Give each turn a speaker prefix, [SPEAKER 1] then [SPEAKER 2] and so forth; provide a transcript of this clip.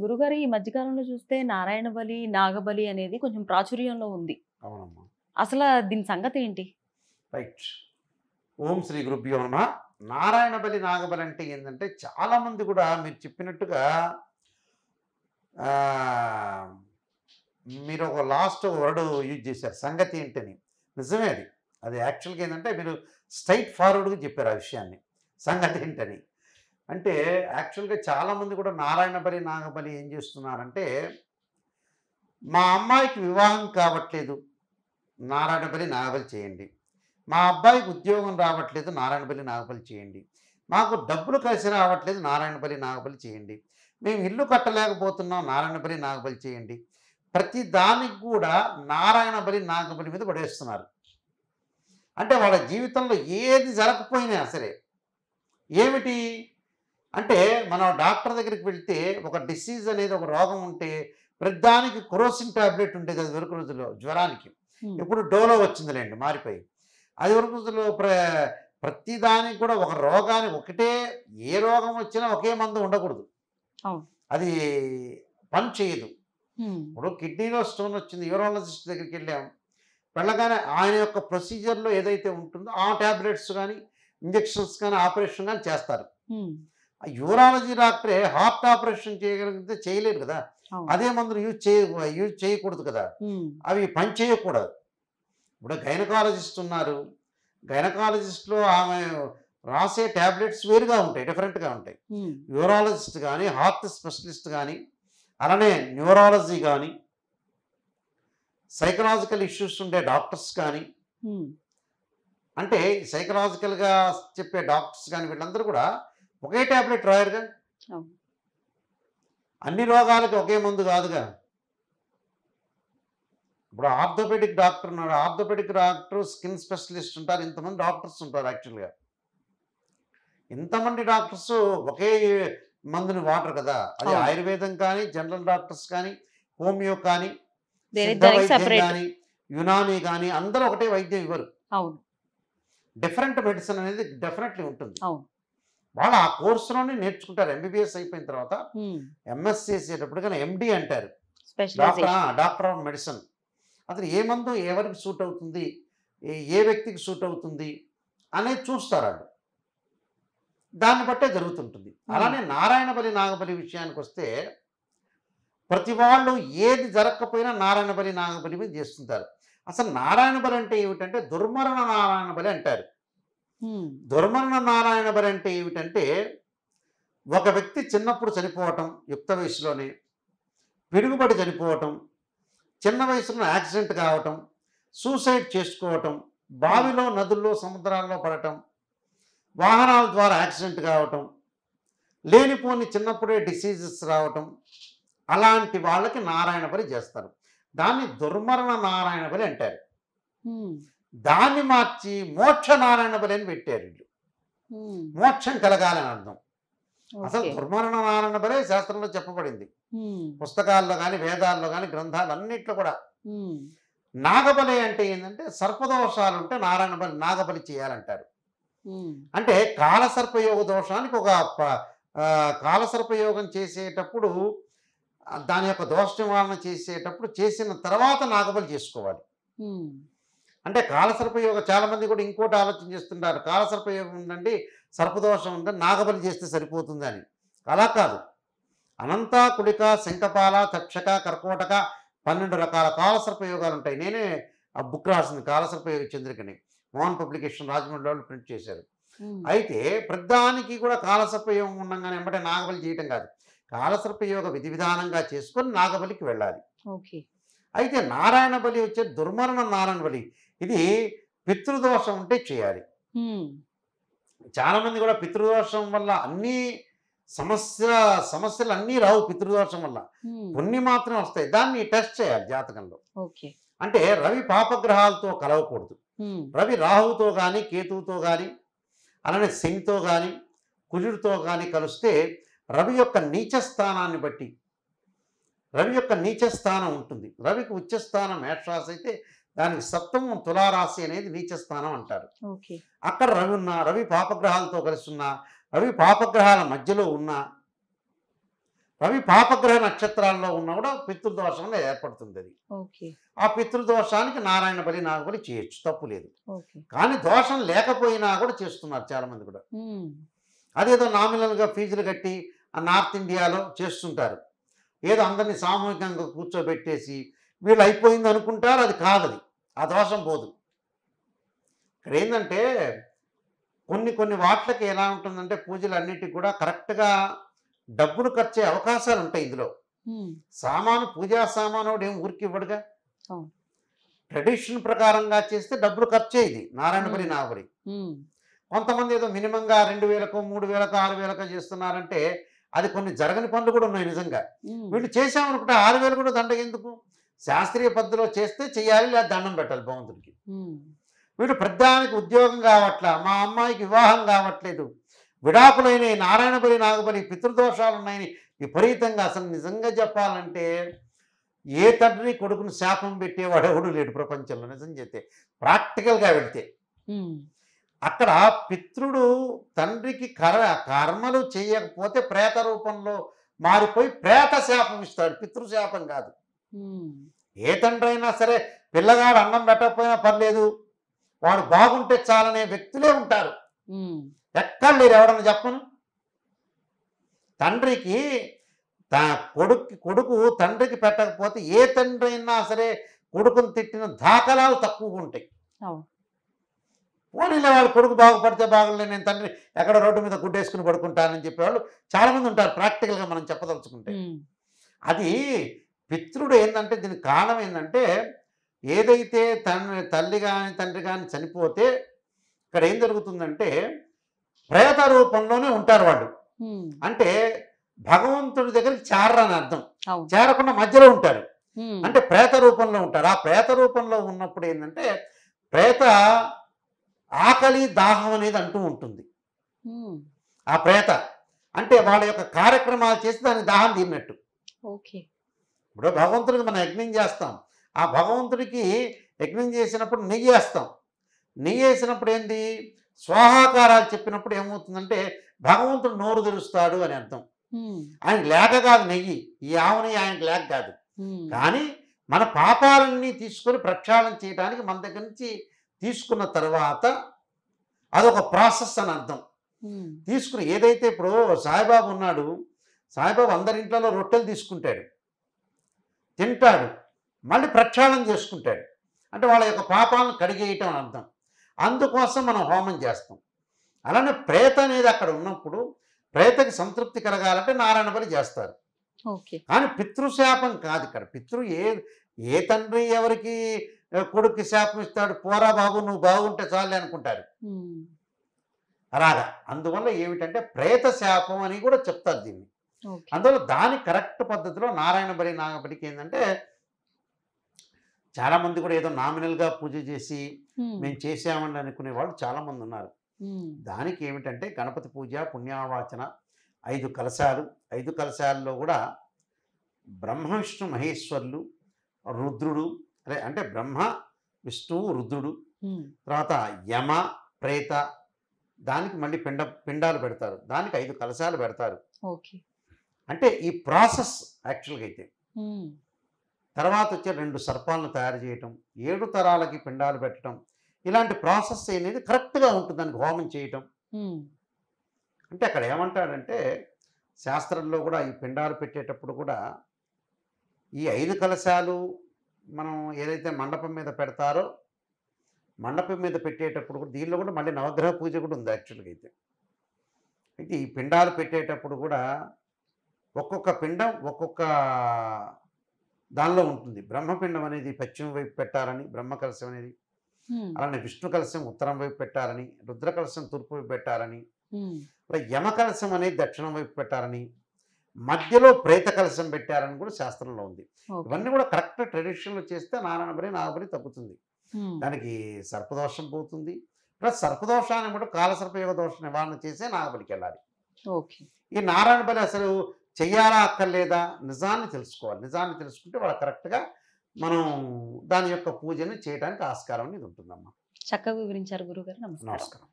[SPEAKER 1] గురుగారు ఈ మధ్యకాలంలో చూస్తే నారాయణ బలి నాగబలి అనేది కొంచెం ప్రాచుర్యంలో ఉంది అవునమ్మా అసలు దీని సంగతి ఏంటి రైట్ ఓం శ్రీ గురుభ్యో నమ నారాయణ బలి నాగబలి అంటే ఏంటంటే చాలామంది కూడా మీరు చెప్పినట్టుగా మీరు ఒక లాస్ట్ వర్డ్ యూజ్ చేశారు సంగతి ఏంటని నిజమే అది అది యాక్చువల్గా ఏంటంటే మీరు స్ట్రైట్ ఫార్వర్డ్గా చెప్పారు ఆ విషయాన్ని సంగతి ఏంటని అంటే యాక్చువల్గా చాలామంది కూడా నారాయణబలి నాగబలి ఏం చేస్తున్నారంటే మా అమ్మాయికి వివాహం కావట్లేదు నారాయణబలి నాగబలి చేయండి మా అబ్బాయికి ఉద్యోగం రావట్లేదు నారాయణబలి నాగబలి చేయండి మాకు డబ్బులు కలిసి రావట్లేదు నారాయణబలి నాగబలి చేయండి మేము ఇల్లు కట్టలేకపోతున్నాం నారాయణబలి నాగబలి చేయండి ప్రతి దానికి కూడా నారాయణబలి నాగబలి మీద పడేస్తున్నారు అంటే వాళ్ళ జీవితంలో ఏది జరగకపోయినా సరే ఏమిటి అంటే మనం డాక్టర్ దగ్గరికి వెళ్తే ఒక డిసీజ్ అనేది ఒక రోగం ఉంటే ప్రతిదానికి క్రోసిన్ ట్యాబ్లెట్ ఉండేది అది వరకు రోజుల్లో జ్వరానికి ఇప్పుడు డోలో వచ్చిందిలేండి మారిపోయి అది వరకు రోజుల్లో ప్ర ప్రతిదానికి కూడా ఒక రోగానికి ఒకటే ఏ రోగం వచ్చినా ఒకే మందు ఉండకూడదు అది పని చేయదు ఇప్పుడు కిడ్నీలో స్టోన్ వచ్చింది యూరాలజిస్ట్ దగ్గరికి వెళ్ళాము వెళ్ళగానే ఆయన యొక్క ప్రొసీజర్లో ఏదైతే ఉంటుందో ఆ ట్యాబ్లెట్స్ కానీ ఇంజెక్షన్స్ కానీ ఆపరేషన్ కానీ చేస్తారు యూరాలజీ డాక్టరే హార్ట్ ఆపరేషన్ చేయగలిగితే చేయలేరు కదా అదే మందులు యూజ్ చేయ యూజ్ చేయకూడదు కదా అవి పని చేయకూడదు ఇప్పుడు గైనకాలజిస్ట్ ఉన్నారు గైనకాలజిస్ట్లో ఆమె రాసే ట్యాబ్లెట్స్ వేరుగా ఉంటాయి డిఫరెంట్గా ఉంటాయి యూరాలజిస్ట్ కానీ హార్ట్ స్పెషలిస్ట్ కానీ అలానే న్యూరాలజీ కానీ సైకలాజికల్ ఇష్యూస్ ఉండే డాక్టర్స్ కానీ అంటే సైకలాజికల్గా చెప్పే డాక్టర్స్ కానీ వీళ్ళందరూ కూడా ఒకే ట్యాబ్లెట్ రాయరుగా అన్ని రోగాలకి ఒకే మందు కాదుగా ఇప్పుడు ఆర్థోపెడిక్ డాక్టర్ ఉన్నాడు ఆర్థోపెడిక్ డాక్టర్ స్కిన్ స్పెషలిస్ట్ ఉంటారు ఇంతమంది డాక్టర్స్ ఉంటారు యాక్చువల్గా ఇంతమంది డాక్టర్స్ ఒకే మందుని వాడరు కదా అది ఆయుర్వేదం కానీ జనరల్ డాక్టర్స్ కానీ హోమియో కానీ కానీ యునానీ కానీ అందరూ ఒకటే వైద్యం ఇవ్వరు డిఫరెంట్ మెడిసిన్ అనేది డెఫినెట్లీ ఉంటుంది వాళ్ళు ఆ కోర్సులోనే నేర్చుకుంటారు ఎంబీబీఎస్ అయిపోయిన తర్వాత ఎంఎస్సి చేసేటప్పుడు కానీ ఎండి అంటారు డాక్టర్ ఆఫ్ మెడిసిన్ అతను ఏ మందు ఎవరికి సూట్ అవుతుంది ఏ వ్యక్తికి సూట్ అవుతుంది అనేది చూస్తారు వాళ్ళు దాన్ని బట్టే జరుగుతుంటుంది అలానే నారాయణబలి నాగబలి విషయానికి వస్తే ప్రతి వాళ్ళు ఏది జరగకపోయినా నారాయణబలి నాగబలి మీద చేస్తుంటారు అసలు నారాయణబలి అంటే ఏమిటంటే దుర్మరణ నారాయణబలి అంటారు దుర్మరణ నారాయణ బలి అంటే ఏమిటంటే ఒక వ్యక్తి చిన్నప్పుడు చనిపోవటం యుక్త వయసులోనే పిడుగుబడి చనిపోవటం చిన్న వయసులో యాక్సిడెంట్ కావటం సూసైడ్ చేసుకోవటం బావిలో నదుల్లో సముద్రాల్లో పడటం వాహనాల ద్వారా యాక్సిడెంట్ కావటం లేనిపోని చిన్నప్పుడే డిసీజెస్ రావటం అలాంటి వాళ్ళకి నారాయణ చేస్తారు దాన్ని దుర్మరణ నారాయణ అంటారు దాన్ని మార్చి మోక్ష నారాయణ బలి అని పెట్టారు మోక్షం కలగాలని అర్థం అసలు దుర్మరణ నారాయణ బలే శాస్త్రంలో చెప్పబడింది పుస్తకాల్లో కానీ వేదాల్లో గ్రంథాలు అన్నిట్లో కూడా నాగబలి అంటే ఏంటంటే సర్పదోషాలు ఉంటే నారాయణ బలి నాగబలి చేయాలంటారు అంటే కాలసర్పయోగ దోషానికి ఒక కాలసర్పయోగం చేసేటప్పుడు దాని యొక్క దోష నివారణ చేసేటప్పుడు చేసిన తర్వాత నాగబలి చేసుకోవాలి అంటే కాలసర్పయోగం చాలామంది కూడా ఇంకోటి ఆలోచన చేస్తుంటారు కాలసర్పయోగం ఉందండి సర్పదోషం ఉందని నాగబలి చేస్తే సరిపోతుంది అని అలా కాదు అనంత కుడిక శంఖపాల తక్షక కర్కోటక పన్నెండు రకాల కాలసర్పయోగాలు ఉంటాయి నేనే ఆ బుక్ రాసింది కాలసర్పయోగ చంద్రికని మోహన్ పబ్లికేషన్ రాజమండ్రిలో ప్రింట్ చేశారు అయితే ప్రధానికి కూడా కాలసర్పయోగం ఉండగానే ఎంబటే నాగబలి చేయటం కాదు కాలసర్పయోగ విధి విధానంగా చేసుకొని నాగబలికి వెళ్ళాలి ఓకే అయితే నారాయణ బలి వచ్చే దుర్మరణ నారాయణ బలి ఇది పితృదోషం ఉంటే చేయాలి చాలామంది కూడా పితృదోషం వల్ల అన్ని సమస్య సమస్యలు అన్నీ రావు పితృదోషం వల్ల కొన్ని మాత్రం వస్తాయి దాన్ని టెస్ట్ చేయాలి జాతకంలో అంటే రవి పాపగ్రహాలతో కలవకూడదు రవి రాహుతో కానీ కేతువుతో కానీ అలానే శనితో కానీ కుజుడితో కానీ కలిస్తే రవి యొక్క నీచ స్థానాన్ని బట్టి రవి యొక్క నీచ స్థానం ఉంటుంది రవికి ఉచ్చస్థానం మేషరాశి అయితే దానికి సప్తమం తులారాశి అనేది నీచ స్థానం అంటారు అక్కడ రవి ఉన్న రవి పాపగ్రహాలతో కలిసి ఉన్న రవి పాపగ్రహాల మధ్యలో ఉన్న రవి పాపగ్రహ నక్షత్రాల్లో ఉన్నా కూడా పితృదోషంలో ఏర్పడుతుంది అది ఆ పితృదోషానికి నారాయణ బలి నాగబలి చేయొచ్చు తప్పు లేదు కానీ దోషం లేకపోయినా కూడా చేస్తున్నారు చాలా మంది కూడా అదేదో నామినల్గా ఫీజులు కట్టి నార్త్ ఇండియాలో చేస్తుంటారు ఏదో అందరినీ సామూహికంగా కూర్చోబెట్టేసి వీళ్ళు అయిపోయింది అనుకుంటారు అది కాదది ఆ దోషం పోదు ఇక్కడ ఏంటంటే కొన్ని కొన్ని వాట్లకి ఎలా ఉంటుందంటే పూజలు అన్నిటికి కూడా కరెక్ట్గా డబ్బులు ఖర్చే అవకాశాలు ఉంటాయి ఇందులో సామాను పూజా సామానుడు ఏం ఊరికి ఇవ్వడుగా ట్రెడిషన్ ప్రకారంగా చేస్తే డబ్బులు ఖర్చు ఇది నారాయణపురి నాగపురి కొంతమంది ఏదో మినిమంగా రెండు వేలకు మూడు వేలకు ఆరు వేలకు చేస్తున్నారంటే అది కొన్ని జరగని పనులు కూడా ఉన్నాయి నిజంగా వీళ్ళు చేసామనుకుంటే ఆరు వేలు కూడా దండగ ఎందుకు శాస్త్రీయ పద్ధతిలో చేస్తే చేయాలి లేదా దండం పెట్టాలి భగవంతుడికి వీడు ప్రధానికి ఉద్యోగం కావట్లా మా అమ్మాయికి వివాహం కావట్లేదు విడాకులైన నారాయణ బలి నాగబలి పితృదోషాలు ఉన్నాయని విపరీతంగా అసలు నిజంగా చెప్పాలంటే ఏ తండ్రి కొడుకును శాపం పెట్టేవాడు ఎవడు లేడు ప్రపంచంలో నిజం చేస్తే ప్రాక్టికల్గా వెళితే అక్కడ పితృడు తండ్రికి కర కర్మలు చేయకపోతే ప్రేత రూపంలో మారిపోయి ప్రేత శాపం ఇస్తాడు పితృశాపం కాదు ఏ తండ్రి అయినా సరే పిల్లగాడు అన్నం పెట్టకపోయినా పర్లేదు వాడు బాగుంటే చాలనే వ్యక్తులే ఉంటారు ఎక్కడ లేరు ఎవడన్నా చెప్పను తండ్రికి తన కొడుకు కొడుకు తండ్రికి పెట్టకపోతే ఏ తండ్రి అయినా సరే కొడుకును తిట్టిన దాఖలాలు తక్కువగా ఉంటాయి పోనీ వాళ్ళ కొడుకు బాగుపడితే బాగలే నేను తండ్రి ఎక్కడ రోడ్డు మీద గుడ్డేసుకుని పడుకుంటానని చెప్పేవాళ్ళు చాలామంది ఉంటారు ప్రాక్టికల్గా మనం చెప్పదలుచుకుంటే అది పితృడు ఏంటంటే దీనికి కారణం ఏంటంటే ఏదైతే తన తల్లి కానీ తండ్రి కానీ చనిపోతే ఇక్కడ ఏం జరుగుతుందంటే ప్రేత రూపంలోనే ఉంటారు వాళ్ళు అంటే భగవంతుడి దగ్గరికి చేరని అర్థం చేరకుండా మధ్యలో ఉంటారు అంటే ప్రేత రూపంలో ఉంటారు ఆ ప్రేత రూపంలో ఉన్నప్పుడు ఏంటంటే ప్రేత ఆకలి దాహం అనేది అంటూ ఉంటుంది hmm. ఆ ప్రేత అంటే వాళ్ళ యొక్క కార్యక్రమాలు చేసి దాన్ని దాహం తీరినట్టు ఇప్పుడు భగవంతుడికి మనం యజ్ఞం చేస్తాం ఆ భగవంతుడికి యజ్ఞం చేసినప్పుడు నెయ్యి వేస్తాం నెయ్యి వేసినప్పుడు ఏంటి స్వాహాకారాలు చెప్పినప్పుడు ఏమవుతుందంటే భగవంతుడు నోరు తెరుస్తాడు అని అర్థం hmm. ఆయన లేక కాదు నెయ్యి ఈ ఆవుని ఆయనకు లేక కాదు hmm. కానీ మన పాపాలన్నీ తీసుకొని ప్రక్షాళన చేయడానికి మన దగ్గర నుంచి తీసుకున్న తర్వాత అదొక ప్రాసెస్ అని అర్థం తీసుకుని ఏదైతే ఇప్పుడు సాయిబాబు ఉన్నాడు సాయిబాబు అందరి ఇంట్లో రొట్టెలు తీసుకుంటాడు తింటాడు మళ్ళీ ప్రక్షాళన చేసుకుంటాడు అంటే వాళ్ళ యొక్క పాపాలను కడిగేయటం అని అర్థం అందుకోసం మనం హోమం చేస్తాం అలానే ప్రేత అనేది అక్కడ ఉన్నప్పుడు ప్రేతకి సంతృప్తి కలగాలంటే నారాయణ బలి చేస్తారు కానీ పితృశాపం కాదు ఇక్కడ పితృ ఏ ఏ తండ్రి ఎవరికి కొడుక్కి శాపం ఇస్తాడు పోరా బాబు నువ్వు బాగుంటే చాలే అనుకుంటారు రాగా అందువల్ల ఏమిటంటే ప్రేత శాపం అని కూడా చెప్తారు దీన్ని అందువల్ల దాని కరెక్ట్ పద్ధతిలో నారాయణ బలి నాగబలికి ఏంటంటే చాలా మంది కూడా ఏదో నామినల్గా పూజ చేసి మేము చేసామని అనుకునే వాళ్ళు చాలా మంది ఉన్నారు దానికి ఏమిటంటే గణపతి పూజ పుణ్యావాచన ఐదు కలశాలు ఐదు కలశాల్లో కూడా బ్రహ్మ విష్ణు మహేశ్వర్లు రుద్రుడు అదే అంటే బ్రహ్మ విష్ణువు రుద్రుడు తర్వాత యమ ప్రేత దానికి మళ్ళీ పిండ పిండాలు పెడతారు దానికి ఐదు కలశాలు పెడతారు అంటే ఈ ప్రాసెస్ యాక్చువల్గా అయితే తర్వాత వచ్చే రెండు సర్పాలను తయారు చేయటం ఏడు తరాలకి పిండాలు పెట్టడం ఇలాంటి ప్రాసెస్ అనేది కరెక్ట్గా ఉంటుంది హోమం చేయటం అంటే అక్కడ ఏమంటాడంటే శాస్త్రంలో కూడా ఈ పిండాలు పెట్టేటప్పుడు కూడా ఈ ఐదు కలశాలు మనం ఏదైతే మండపం మీద పెడతారో మండపం మీద పెట్టేటప్పుడు కూడా దీనిలో కూడా మళ్ళీ నవగ్రహ పూజ కూడా ఉంది యాక్చువల్గా అయితే అయితే ఈ పిండాలు పెట్టేటప్పుడు కూడా ఒక్కొక్క పిండం ఒక్కొక్క దానిలో ఉంటుంది బ్రహ్మపిండం అనేది పశ్చిమ వైపు పెట్టాలని బ్రహ్మ కలశం అనేది అలానే విష్ణు కలశం ఉత్తరం వైపు పెట్టాలని రుద్ర కలశం తూర్పు వైపు పెట్టాలని అలా యమ కలశం అనేది దక్షిణం వైపు పెట్టాలని మధ్యలో ప్రేత కలశం పెట్టారని కూడా శాస్త్రంలో ఉంది ఇవన్నీ కూడా కరెక్ట్ ట్రెడిషన్లో చేస్తే నారాయణ బలి నాగబలి తగ్గుతుంది దానికి సర్పదోషం పోతుంది ప్లస్ సర్పదోషాన్ని కూడా కాలసర్పయోగ దోష నివారణ చేసే నాగబడికి వెళ్ళాలి ఈ నారాయణ బలి అసలు చెయ్యాలా అక్కర్లేదా నిజాన్ని తెలుసుకోవాలి నిజాన్ని తెలుసుకుంటే వాళ్ళు కరెక్ట్గా మనం దాని యొక్క పూజని చేయడానికి ఆస్కారం అనేది ఉంటుందమ్మా చక్కగా వివరించారు గురుగారు నమస్కారం